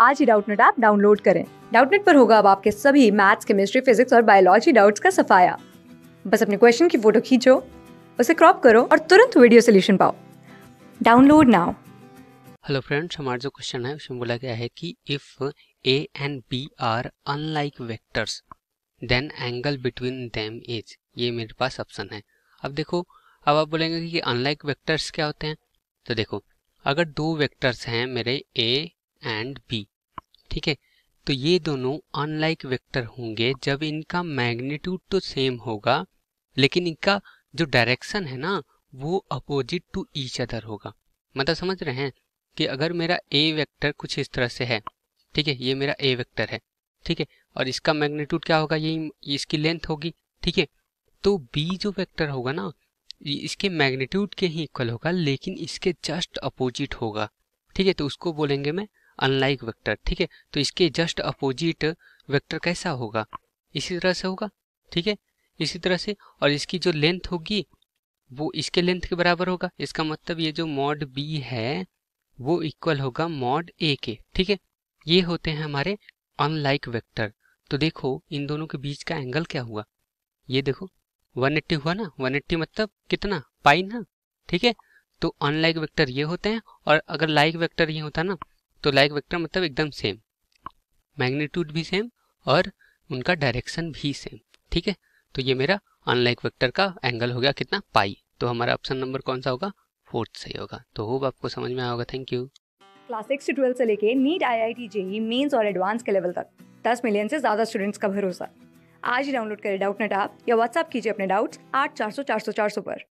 आज ही Doubtnut app download करें डाउटनेट पर होगा अब आपके सभी मैथ्स केमिस्ट्री फिजिक्स और बायोलॉजी डाउट्स का सफाया बस अपने क्वेश्चन की फोटो खींचो उसे क्रॉप करो और तुरंत वीडियो सोल्यूशन पाओ डाउनलोड नाउ हेलो फ्रेंड्स हमारा जो क्वेश्चन है उसमें बोला गया है कि if A and B are unlike vectors then angle between them is ये मेरे पास ऑप्शन है अब देखो अब आप बोलेंगे कि अनलाइक वेक्टर्स क्या होते हैं तो देखो अगर दो वेक्टर्स हैं मेरे ए एंड बी ठीक है तो ये दोनों अनलाइक वेक्टर होंगे जब इनका मैग्नीट्यूड तो सेम होगा लेकिन इनका जो डायरेक्शन है ना वो अपोजिट टू ईच अदर होगा मतलब समझ रहे हैं कि अगर मेरा ए वेक्टर कुछ इस तरह से है ठीक है ये मेरा ए वेक्टर है ठीक है और इसका मैग्नीट्यूड क्या होगा यही इसकी लेंथ होगी ठीक है तो बी जो वेक्टर होगा ना इसके मैग्नीट्यूड के ही इक्वल होगा लेकिन इसके जस्ट अपोजिट होगा ठीक है तो उसको बोलेंगे मैं अनलाइक वेक्टर ठीक है तो इसके जस्ट अपोजिट वेक्टर कैसा होगा इसी तरह से होगा ठीक है इसी तरह से और इसकी जो लेंथ होगी वो इसके लेंथ के बराबर होगा इसका मतलब ये जो मॉड बी है वो इक्वल होगा मॉड ए के ठीक है ये होते हैं हमारे अनलाइक वेक्टर तो देखो इन दोनों के बीच का एंगल क्या हुआ ये देखो 180 हुआ ना 180 मतलब कितना पाई ना ठीक है तो अनलाइक वेक्टर ये होते हैं और अगर लाइक वेक्टर ये होता ना तो लाइक वेक्टर मतलब एकदम सेम मैग्नीट्यूड भी सेम और उनका डायरेक्शन भी सेम ठीक है तो ये मेरा अनलाइक वेक्टर का एंगल हो गया कितना पाई तो हमारा ऑप्शन नंबर कौन सा होगा फोर्थ सही होगा तो होप आपको समझ में आएगा थैंक यू क्लास सिक्स से ट्वेल्थ से लेके NEET I I T JEE mains और एडवांस के लेवल तक दस मिलियन से ज्यादा स्टूडेंट्स का भरोसा आज ही डाउनलोड करें डाउट नेट आप या व्हाट्सअप कीजिए अपने डाउट्स आठ चार सौ चार सौ चार सौ पर